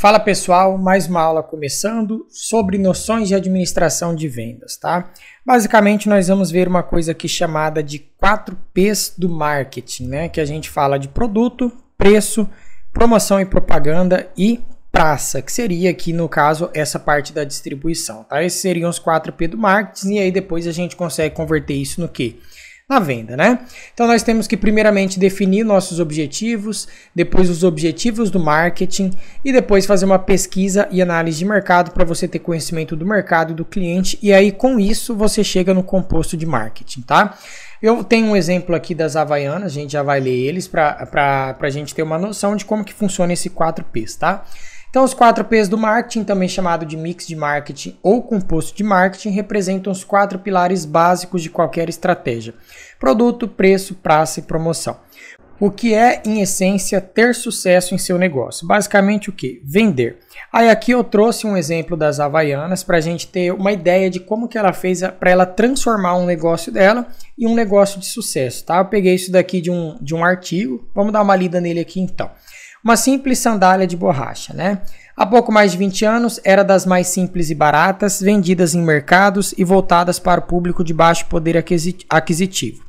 Fala pessoal, mais uma aula começando sobre noções de administração de vendas, tá? Basicamente nós vamos ver uma coisa aqui chamada de 4 P's do marketing, né? Que a gente fala de produto, preço, promoção e propaganda e praça, que seria aqui no caso essa parte da distribuição, tá? Esses seriam os 4 P do marketing e aí depois a gente consegue converter isso no que? na venda, né? Então nós temos que primeiramente definir nossos objetivos, depois os objetivos do marketing e depois fazer uma pesquisa e análise de mercado para você ter conhecimento do mercado e do cliente e aí com isso você chega no composto de marketing, tá? Eu tenho um exemplo aqui das Havaianas, a gente já vai ler eles para a gente ter uma noção de como que funciona esse 4Ps, tá? Então, os quatro P's do marketing, também chamado de mix de marketing ou composto de marketing, representam os quatro pilares básicos de qualquer estratégia: produto, preço, praça e promoção. O que é, em essência, ter sucesso em seu negócio? Basicamente o que? Vender. Aí aqui eu trouxe um exemplo das Havaianas para a gente ter uma ideia de como que ela fez para ela transformar um negócio dela e um negócio de sucesso, tá? Eu peguei isso daqui de um, de um artigo, vamos dar uma lida nele aqui então. Uma simples sandália de borracha, né? Há pouco mais de 20 anos, era das mais simples e baratas, vendidas em mercados e voltadas para o público de baixo poder aquisitivo.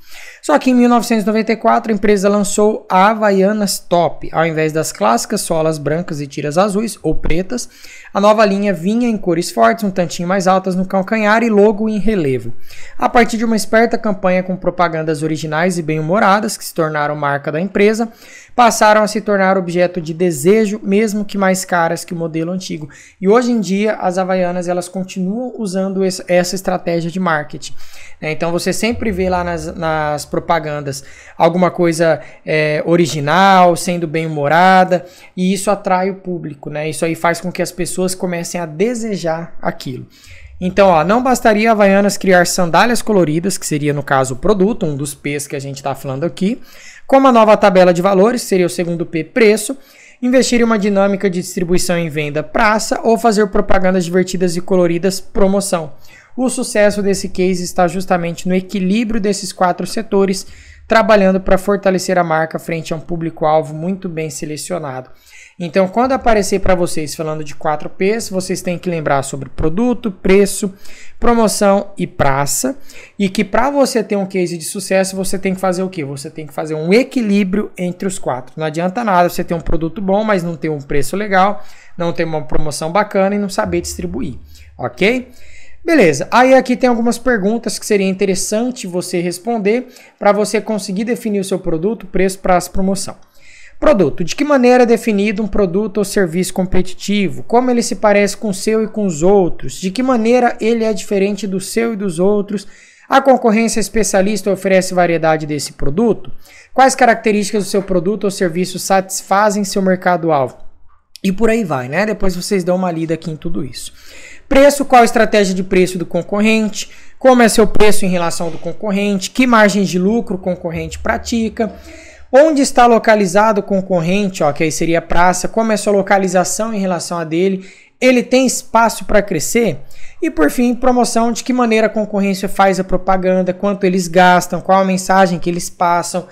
Só que em 1994 a empresa lançou a Havaianas Top. Ao invés das clássicas solas brancas e tiras azuis ou pretas, a nova linha vinha em cores fortes, um tantinho mais altas no calcanhar e logo em relevo. A partir de uma esperta campanha com propagandas originais e bem-humoradas que se tornaram marca da empresa, passaram a se tornar objeto de desejo, mesmo que mais caras que o modelo antigo. E hoje em dia as Havaianas elas continuam usando essa estratégia de marketing. Né? Então você sempre vê lá nas, nas propagandas alguma coisa é, original, sendo bem-humorada, e isso atrai o público, né? Isso aí faz com que as pessoas comecem a desejar aquilo. Então, ó, não bastaria a Havaianas criar sandálias coloridas, que seria no caso o produto, um dos P's que a gente está falando aqui, Com uma nova tabela de valores, seria o segundo P, preço, investir em uma dinâmica de distribuição em venda praça ou fazer propagandas divertidas e coloridas promoção. O sucesso desse case está justamente no equilíbrio desses quatro setores, trabalhando para fortalecer a marca frente a um público-alvo muito bem selecionado. Então, quando aparecer para vocês falando de 4Ps, vocês têm que lembrar sobre produto, preço, promoção e praça. E que para você ter um case de sucesso, você tem que fazer o quê? Você tem que fazer um equilíbrio entre os quatro. Não adianta nada você ter um produto bom, mas não ter um preço legal, não ter uma promoção bacana e não saber distribuir, ok? Beleza, aí aqui tem algumas perguntas que seria interessante você responder para você conseguir definir o seu produto, preço, prazo, promoção. Produto. De que maneira é definido um produto ou serviço competitivo? Como ele se parece com o seu e com os outros? De que maneira ele é diferente do seu e dos outros? A concorrência especialista oferece variedade desse produto? Quais características do seu produto ou serviço satisfazem seu mercado-alvo? E por aí vai, né? Depois vocês dão uma lida aqui em tudo isso. Preço, qual a estratégia de preço do concorrente, como é seu preço em relação ao do concorrente, que margem de lucro o concorrente pratica, onde está localizado o concorrente, ó, que aí seria praça, como é sua localização em relação a dele, ele tem espaço para crescer? E por fim, promoção, de que maneira a concorrência faz a propaganda, quanto eles gastam, qual a mensagem que eles passam,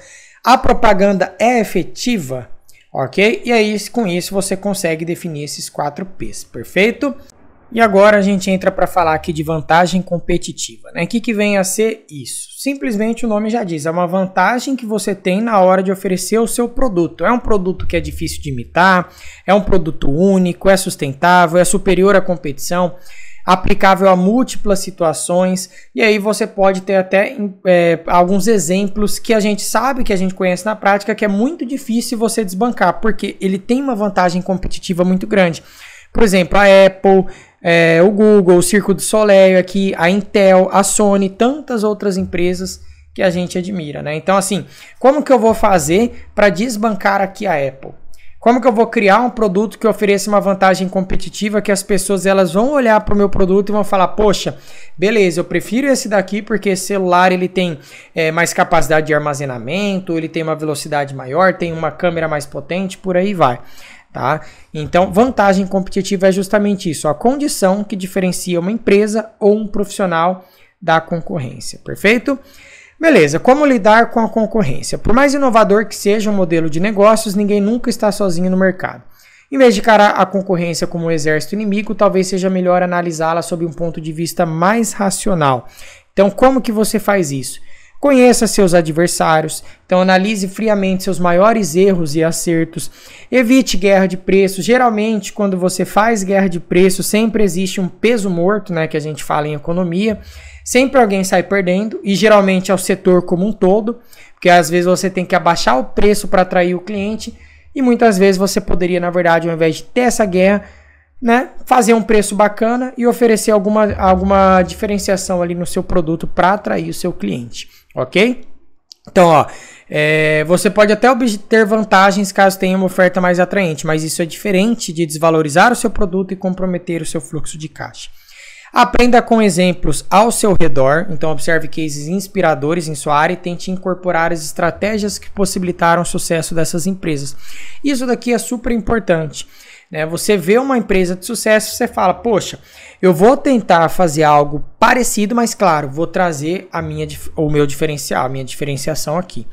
a propaganda é efetiva? Ok? E aí, com isso, você consegue definir esses quatro P's, perfeito? E agora a gente entra para falar aqui de vantagem competitiva. Né? O que, que vem a ser isso? Simplesmente o nome já diz, é uma vantagem que você tem na hora de oferecer o seu produto. É um produto que é difícil de imitar, é um produto único, é sustentável, é superior à competição, aplicável a múltiplas situações. E aí você pode ter até é, alguns exemplos que a gente sabe, que a gente conhece na prática, que é muito difícil você desbancar, porque ele tem uma vantagem competitiva muito grande. Por exemplo, a Apple, é, o Google, o Circo do Soleil aqui, a Intel, a Sony, tantas outras empresas que a gente admira, né? Então, assim, como que eu vou fazer para desbancar aqui a Apple? Como que eu vou criar um produto que ofereça uma vantagem competitiva que as pessoas elas vão olhar para o meu produto e vão falar, poxa, beleza, eu prefiro esse daqui porque esse celular ele tem é, mais capacidade de armazenamento, ele tem uma velocidade maior, tem uma câmera mais potente, por aí vai. Tá? Então, vantagem competitiva é justamente isso, a condição que diferencia uma empresa ou um profissional da concorrência, perfeito? Beleza, como lidar com a concorrência? Por mais inovador que seja um modelo de negócios, ninguém nunca está sozinho no mercado. Em vez de encarar a concorrência como um exército inimigo, talvez seja melhor analisá-la sob um ponto de vista mais racional. Então, como que você faz isso? Conheça seus adversários, então analise friamente seus maiores erros e acertos. Evite guerra de preços. Geralmente, quando você faz guerra de preços, sempre existe um peso morto, né, que a gente fala em economia. Sempre alguém sai perdendo e geralmente é o setor como um todo, porque às vezes você tem que abaixar o preço para atrair o cliente e muitas vezes você poderia, na verdade, ao invés de ter essa guerra, né, fazer um preço bacana e oferecer alguma, alguma diferenciação ali no seu produto para atrair o seu cliente, ok? Então, ó, é, você pode até obter vantagens caso tenha uma oferta mais atraente, mas isso é diferente de desvalorizar o seu produto e comprometer o seu fluxo de caixa. Aprenda com exemplos ao seu redor, então observe cases inspiradores em sua área e tente incorporar as estratégias que possibilitaram o sucesso dessas empresas. Isso daqui é super importante. Né? Você vê uma empresa de sucesso, você fala, poxa, eu vou tentar fazer algo parecido, mas claro, vou trazer a minha, o meu diferencial, a minha diferenciação aqui.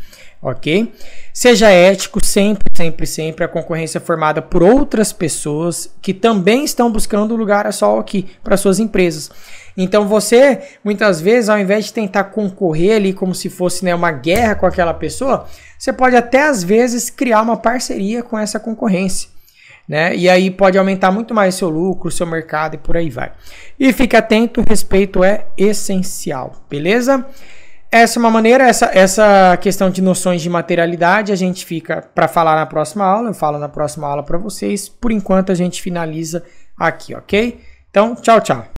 Ok? Seja ético, sempre, sempre, sempre. A concorrência é formada por outras pessoas que também estão buscando lugar a sol aqui para suas empresas. Então você, muitas vezes, ao invés de tentar concorrer ali como se fosse né, uma guerra com aquela pessoa, você pode até às vezes criar uma parceria com essa concorrência né? E aí pode aumentar muito mais seu lucro, seu mercado e por aí vai. E fique atento, respeito é essencial, beleza? Essa é uma maneira, essa, essa questão de noções de materialidade a gente fica para falar na próxima aula, eu falo na próxima aula para vocês. Por enquanto a gente finaliza aqui, ok? Então, tchau, tchau.